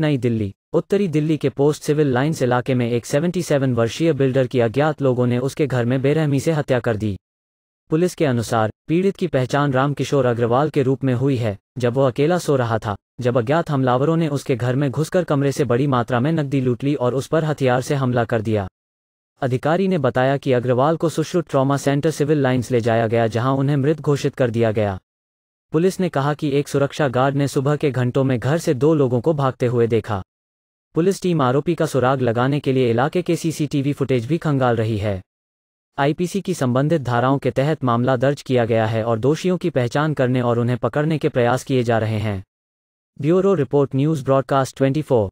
नई दिल्ली उत्तरी दिल्ली के पोस्ट सिविल लाइन्स इलाके में एक 77 वर्षीय बिल्डर की अज्ञात लोगों ने उसके घर में बेरहमी से हत्या कर दी पुलिस के अनुसार पीड़ित की पहचान रामकिशोर अग्रवाल के रूप में हुई है जब वो अकेला सो रहा था जब अज्ञात हमलावरों ने उसके घर में घुसकर कमरे से बड़ी मात्रा में नकदी लूट ली और उस पर हथियार से हमला कर दिया अधिकारी ने बताया कि अग्रवाल को Sushruta trauma centre civil lines ले जाया गया जहां उन्हें मृत घोषित कर दिया गया पुलिस ने कहा कि एक सुरक्षा गार्ड ने सुबह के घंटों में घर से दो लोगों को भागते हुए देखा पुलिस टीम आरोपी का सुराग लगाने के लिए इलाके के सीसीटीवी फुटेज भी खंगाल रही है आईपीसी की संबंधित धाराओं के तहत मामला दर्ज किया गया है और दोषियों की पहचान करने और उन्हें पकड़ने के प्रयास किए जा रहे हैं bureau report news broadcast twenty